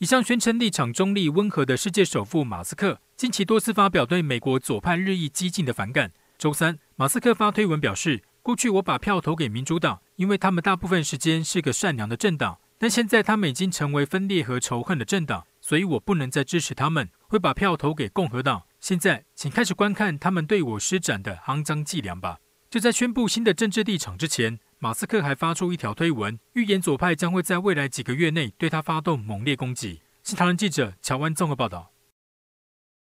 一向宣称立场中立、温和的世界首富马斯克，近期多次发表对美国左派日益激进的反感。周三，马斯克发推文表示：“过去我把票投给民主党，因为他们大部分时间是个善良的政党，但现在他们已经成为分裂和仇恨的政党，所以我不能再支持他们，会把票投给共和党。现在，请开始观看他们对我施展的肮脏伎俩吧。”就在宣布新的政治立场之前。马斯克还发出一条推文，预言左派将会在未来几个月内对他发动猛烈攻击。新唐人记者乔湾综合报道。